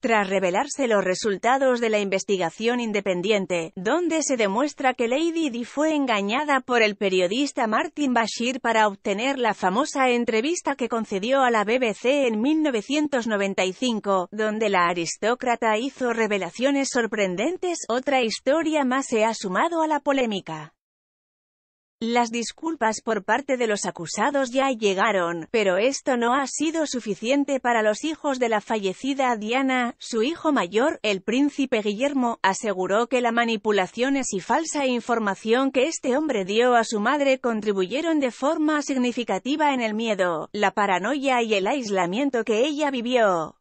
tras revelarse los resultados de la investigación independiente, donde se demuestra que Lady Di fue engañada por el periodista Martin Bashir para obtener la famosa entrevista que concedió a la BBC en 1995, donde la aristócrata hizo revelaciones sorprendentes, otra historia más se ha sumado a la polémica. Las disculpas por parte de los acusados ya llegaron, pero esto no ha sido suficiente para los hijos de la fallecida Diana. Su hijo mayor, el príncipe Guillermo, aseguró que las manipulaciones y falsa información que este hombre dio a su madre contribuyeron de forma significativa en el miedo, la paranoia y el aislamiento que ella vivió.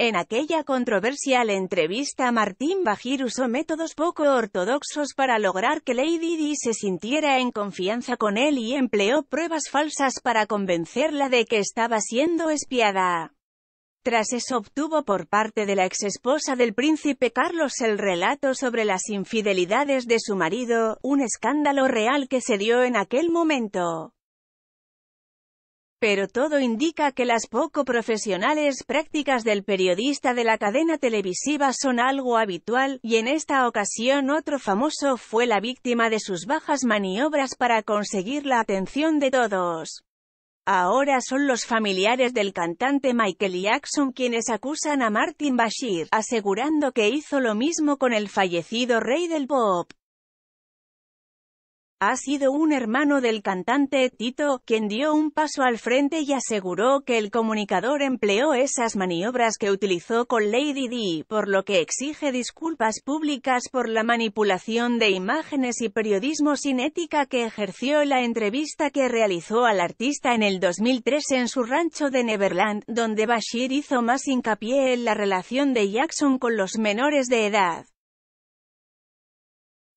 En aquella controversial entrevista Martín Bajir usó métodos poco ortodoxos para lograr que Lady Di se sintiera en confianza con él y empleó pruebas falsas para convencerla de que estaba siendo espiada. Tras eso obtuvo por parte de la exesposa del príncipe Carlos el relato sobre las infidelidades de su marido, un escándalo real que se dio en aquel momento. Pero todo indica que las poco profesionales prácticas del periodista de la cadena televisiva son algo habitual, y en esta ocasión otro famoso fue la víctima de sus bajas maniobras para conseguir la atención de todos. Ahora son los familiares del cantante Michael Jackson quienes acusan a Martin Bashir, asegurando que hizo lo mismo con el fallecido rey del pop. Ha sido un hermano del cantante Tito, quien dio un paso al frente y aseguró que el comunicador empleó esas maniobras que utilizó con Lady Di, por lo que exige disculpas públicas por la manipulación de imágenes y periodismo sin ética que ejerció la entrevista que realizó al artista en el 2003 en su rancho de Neverland, donde Bashir hizo más hincapié en la relación de Jackson con los menores de edad.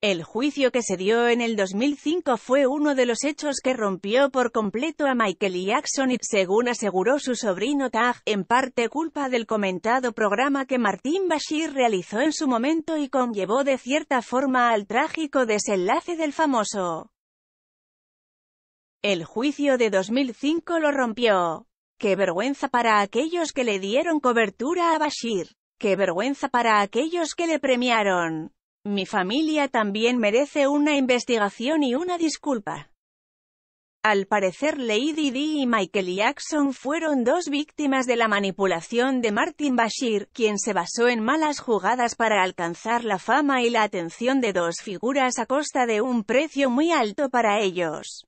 El juicio que se dio en el 2005 fue uno de los hechos que rompió por completo a Michael Jackson y, según aseguró su sobrino Taj, en parte culpa del comentado programa que Martin Bashir realizó en su momento y conllevó de cierta forma al trágico desenlace del famoso. El juicio de 2005 lo rompió. Qué vergüenza para aquellos que le dieron cobertura a Bashir. Qué vergüenza para aquellos que le premiaron. Mi familia también merece una investigación y una disculpa. Al parecer Lady Di y Michael Jackson fueron dos víctimas de la manipulación de Martin Bashir, quien se basó en malas jugadas para alcanzar la fama y la atención de dos figuras a costa de un precio muy alto para ellos.